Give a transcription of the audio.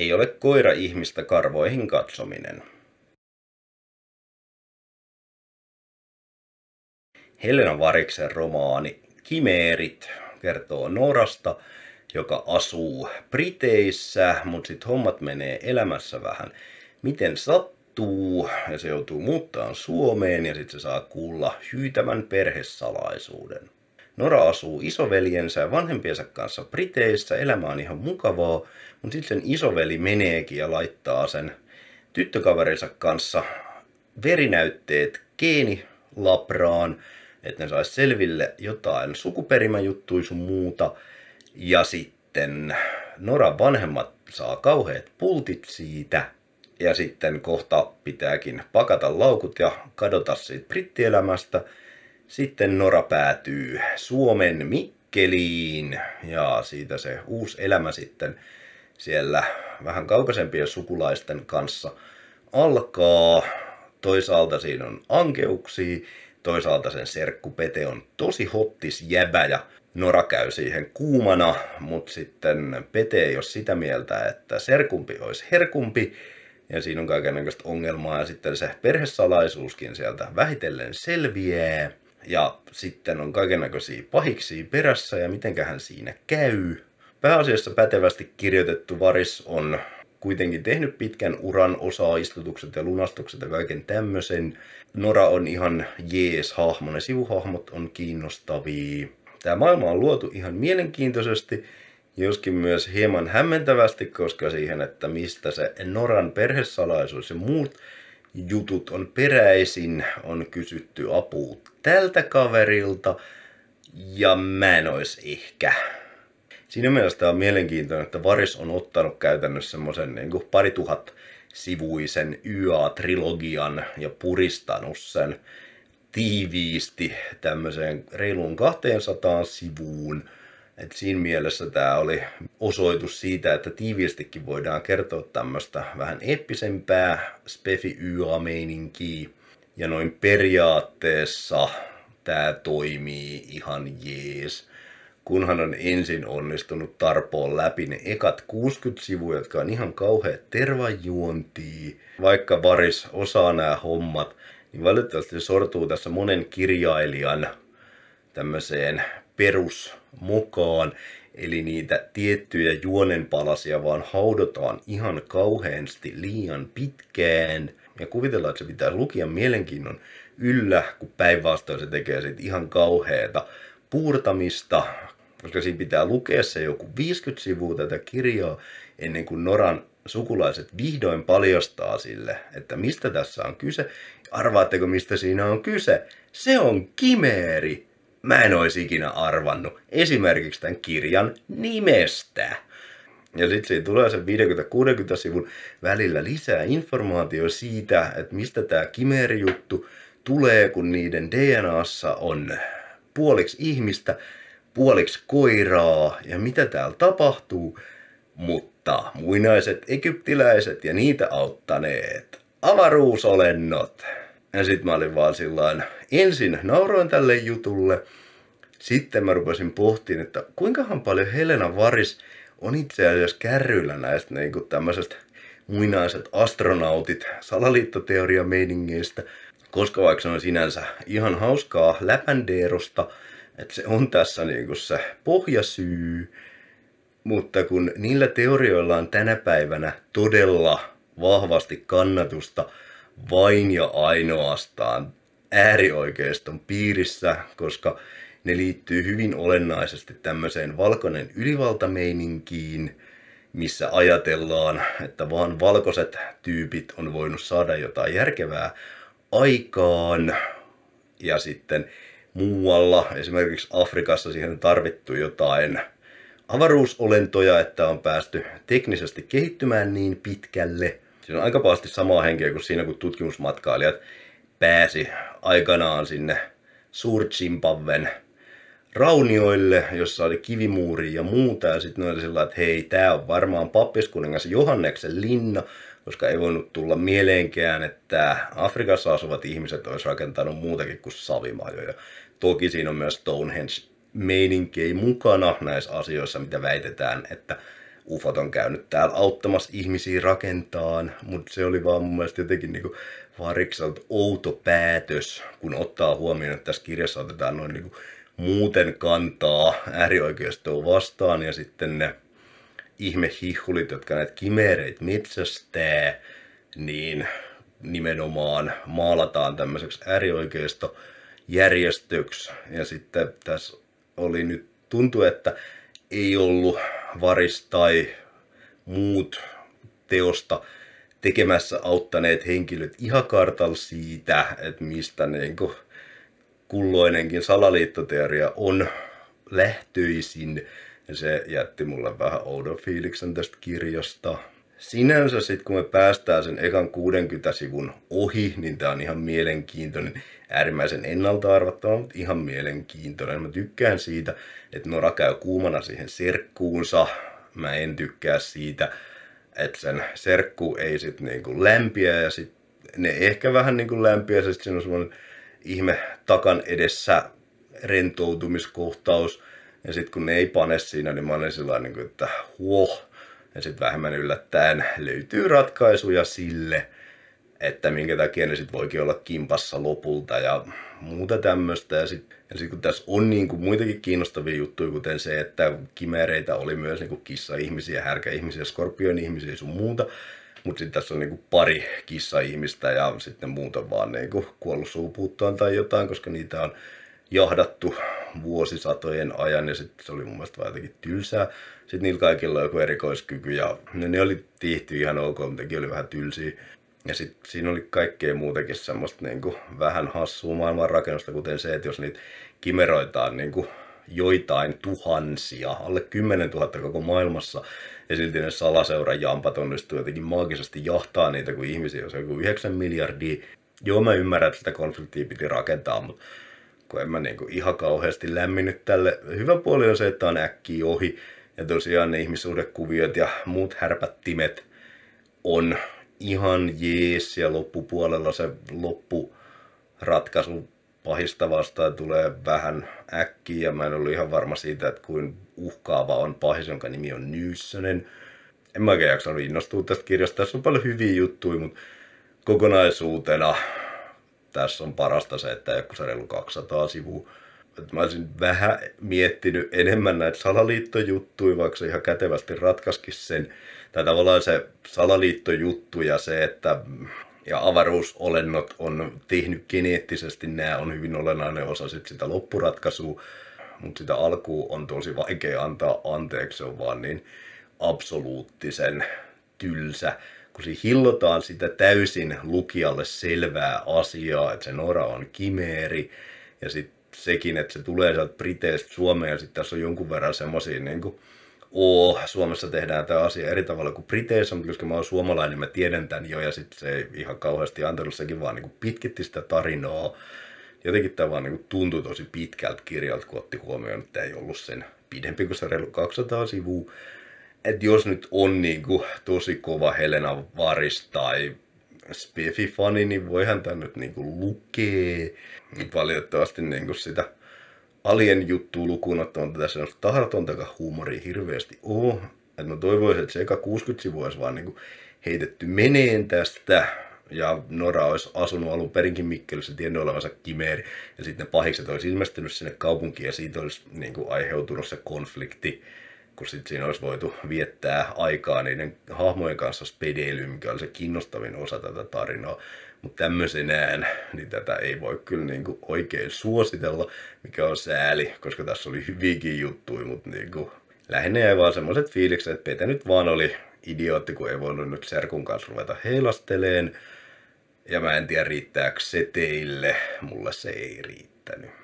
ei ole koira ihmistä karvoihin katsominen. Helena Variksen romaani Kimeerit kertoo Norasta, joka asuu Briteissä, mutta sitten hommat menee elämässä vähän miten sattuu ja se joutuu muuttaan Suomeen ja sitten se saa kuulla hyytävän perhesalaisuuden. Nora asuu isoveljensä ja vanhempiensa kanssa Briteissä, elämä on ihan mukavaa, mutta sitten isoveli meneekin ja laittaa sen tyttökaverinsa kanssa verinäytteet geenilabraan, että ne saisi selville jotain sukuperimäjuttuja sun muuta. Ja sitten Nora vanhemmat saa kauheat pultit siitä, ja sitten kohta pitääkin pakata laukut ja kadota siitä brittielämästä. Sitten Nora päätyy Suomen Mikkeliin ja siitä se uusi elämä sitten siellä vähän kaukaisempien sukulaisten kanssa alkaa. Toisaalta siinä on ankeuksia, toisaalta sen serkku Pete on tosi hottis jäbä ja Nora käy siihen kuumana, mutta sitten Pete ei ole sitä mieltä, että serkumpi olisi herkumpi. Ja siinä on kaikenlaista ongelmaa ja sitten se perhesalaisuuskin sieltä vähitellen selviää. Ja sitten on kaikenlaisia pahiksia perässä ja mitenköhän siinä käy. Pääasiassa pätevästi kirjoitettu varis on kuitenkin tehnyt pitkän uran osaa istutukset ja lunastukset ja kaiken tämmöisen. Nora on ihan jees hahmo, ne sivuhahmot on kiinnostavia. Tämä maailma on luotu ihan mielenkiintoisesti, joskin myös hieman hämmentävästi, koska siihen, että mistä se Noran perhesalaisuus ja muut jutut on peräisin, on kysytty apua tältä kaverilta ja mä en ois ehkä. Siinä mielestä on mielenkiintoinen, että Varis on ottanut käytännössä semmoisen niin pari tuhat sivuisen YA-trilogian ja puristanut sen tiiviisti tämmöiseen reiluun 200 sivuun et siinä mielessä tämä oli osoitus siitä, että tiiviistikin voidaan kertoa tämmöistä vähän eppisempää spefi meininkiä Ja noin periaatteessa tämä toimii ihan jees, kunhan on ensin onnistunut tarpoon läpi ne ekat 60 sivuja, jotka on ihan kauhea tervajuontia. Vaikka varis osaa nämä hommat, niin valitettavasti se sortuu tässä monen kirjailijan tämmöiseen perus mukaan. Eli niitä tiettyjä juonenpalasia vaan haudotaan ihan kauheasti liian pitkään. Ja kuvitellaan, että se pitää lukia mielenkiinnon yllä, kun päinvastoin se tekee sitten ihan kauheata puurtamista, koska siinä pitää lukea se joku 50 sivua tätä kirjaa ennen kuin Noran sukulaiset vihdoin paljastaa sille, että mistä tässä on kyse. Arvaatteko, mistä siinä on kyse? Se on kimeeri! mä en olisi ikinä arvannut esimerkiksi tämän kirjan nimestä. Ja sitten siinä tulee se 50-60 sivun välillä lisää informaatio siitä, että mistä tämä kimeerijuttu tulee, kun niiden DNAssa on puoliksi ihmistä, puoliksi koiraa ja mitä täällä tapahtuu. Mutta muinaiset egyptiläiset ja niitä auttaneet avaruusolennot ja sitten mä olin vaan sillain, ensin nauroin tälle jutulle, sitten mä rupesin pohtiin, että kuinkahan paljon Helena Varis on itse asiassa kärryillä näistä niin kuin tämmöisestä muinaiset astronautit salaliittoteoria meiningeistä. koska vaikka se on sinänsä ihan hauskaa läpändeerosta, että se on tässä niin kuin se pohjasyy, mutta kun niillä teorioilla on tänä päivänä todella vahvasti kannatusta, vain ja ainoastaan äärioikeiston piirissä, koska ne liittyy hyvin olennaisesti tämmöiseen valkoinen ylivaltameininkiin, missä ajatellaan, että vaan valkoiset tyypit on voinut saada jotain järkevää aikaan. Ja sitten muualla, esimerkiksi Afrikassa, siihen on tarvittu jotain avaruusolentoja, että on päästy teknisesti kehittymään niin pitkälle – siinä on aika pahasti samaa henkeä kuin siinä, kun tutkimusmatkailijat pääsi aikanaan sinne suur raunioille, jossa oli kivimuuri ja muuta, ja sitten ne oli sillä että hei, tämä on varmaan pappiskuningas Johanneksen linna, koska ei voinut tulla mieleenkään, että Afrikassa asuvat ihmiset olisi rakentanut muutakin kuin savimajoja. Toki siinä on myös Stonehenge meininkiä mukana näissä asioissa, mitä väitetään, että ufot on käynyt täällä auttamassa ihmisiä rakentaan, mutta se oli vaan mun mielestä jotenkin niinku varikselta outo päätös, kun ottaa huomioon, että tässä kirjassa otetaan noin niinku muuten kantaa äärioikeistoa vastaan ja sitten ne ihmehihulit, jotka näitä kimereitä metsästää, niin nimenomaan maalataan tämmöiseksi äärioikeisto järjestöksi. Ja sitten tässä oli nyt, tuntuu, että ei ollut varis tai muut teosta tekemässä auttaneet henkilöt ihan kartalla siitä, että mistä niin kuin kulloinenkin salaliittoteoria on lähtöisin. Se jätti mulle vähän oudon fiiliksen tästä kirjasta sinänsä sitten kun me päästään sen ekan 60 sivun ohi, niin tämä on ihan mielenkiintoinen, äärimmäisen ennalta arvattava, mutta ihan mielenkiintoinen. Mä tykkään siitä, että Nora käy kuumana siihen serkkuunsa. Mä en tykkää siitä, että sen serkku ei sitten niinku lämpiä ja sitten ne ehkä vähän niinku lämpiä ja sitten siinä on ihme takan edessä rentoutumiskohtaus. Ja sitten kun ne ei pane siinä, niin mä olen sillä niinku, että huoh, ja sitten vähemmän yllättäen löytyy ratkaisuja sille, että minkä takia ne sitten voikin olla kimpassa lopulta ja muuta tämmöistä. Ja sitten sit kun tässä on niin kuin muitakin kiinnostavia juttuja, kuten se, että kimereitä oli myös niinku kissa-ihmisiä, härkä-ihmisiä, skorpion-ihmisiä sun muuta, mutta sitten tässä on niinku pari kissa-ihmistä ja sitten muuta vaan niinku kuollut suupuuttoon tai jotain, koska niitä on jahdattu vuosisatojen ajan ja sitten se oli mun mielestä vähän jotenkin tylsää. Sitten niillä kaikilla oli joku erikoiskyky ja ne, no ne oli tihty ihan ok, mutta oli vähän tylsiä. Ja sitten siinä oli kaikkea muutenkin semmoista niin kuin, vähän hassua maailmanrakennusta, kuten se, että jos niitä kimeroitaan niin kuin, joitain tuhansia, alle 10 000 koko maailmassa, ja silti ne salaseuran jampat onnistuu jotenkin maagisesti jahtaa niitä, kun ihmisiä on se joku 9 miljardia. Joo, mä ymmärrän, että sitä konfliktia piti rakentaa, mutta kun niinku, en mä niinku ihan kauheasti lämminnyt tälle. Hyvä puoli on se, että on äkkiä ohi. Ja tosiaan ne ihmissuhdekuviot ja muut härpättimet on ihan jees ja loppupuolella se loppuratkaisu pahista vastaan tulee vähän äkkiä ja mä en ollut ihan varma siitä, että kuin uhkaava on pahis, jonka nimi on Nyyssönen. En mä oikein jaksanut innostua tästä kirjasta. Tässä on paljon hyviä juttuja, mutta kokonaisuutena tässä on parasta se, että joku se reilu 200 sivua. mä olisin vähän miettinyt enemmän näitä salaliittojuttuja, vaikka se ihan kätevästi ratkaskin sen. Tai tavallaan se salaliittojuttu ja se, että ja avaruusolennot on tehnyt geneettisesti, nämä on hyvin olennainen osa sit sitä loppuratkaisua, mutta sitä alkuun on tosi vaikea antaa anteeksi, se on vaan niin absoluuttisen tylsä kun siinä hillotaan sitä täysin lukijalle selvää asiaa, että se Nora on kimeeri, ja sitten sekin, että se tulee sieltä Briteistä Suomeen, ja sitten tässä on jonkun verran semmoisia niin kuin, oo, Suomessa tehdään tämä asia eri tavalla kuin Briteissä, mutta koska mä oon suomalainen, mä tiedän tämän jo, ja sitten se ei ihan kauheasti antanut, sekin vaan niin kuin pitkitti sitä tarinaa. Jotenkin tämä vaan niin tuntui tosi pitkältä kirjalta, kun otti huomioon, että tämä ei ollut sen pidempi kuin se reilu 200 sivua että jos nyt on kuin niinku tosi kova Helena Varis tai spiffy fani niin voihan tämä nyt niinku lukee. Valitettavasti niinku sitä alien juttu lukuun ottamatta tässä on tahdotontakaan huumoria hirveästi oo. Et mä toivoisin, että se eka 60 sivu olisi vaan kuin niinku heitetty meneen tästä. Ja Nora olisi asunut alun perinkin Mikkelissä, tiennyt olevansa kimeeri. Ja sitten ne pahikset olisi ilmestynyt sinne kaupunkiin ja siitä olisi kuin niinku aiheutunut se konflikti kun sit siinä olisi voitu viettää aikaa niiden hahmojen kanssa spedeilyyn, mikä oli se kiinnostavin osa tätä tarinaa. Mutta tämmöisenään niin tätä ei voi kyllä niinku oikein suositella, mikä on sääli, koska tässä oli hyvinkin juttuja, mutta niinku, lähinnä ei vaan semmoiset fiilikset, että Petä nyt vaan oli idiootti, kun ei voinut nyt Serkun kanssa ruveta heilasteleen. Ja mä en tiedä riittääkö se teille, mulle se ei riittänyt.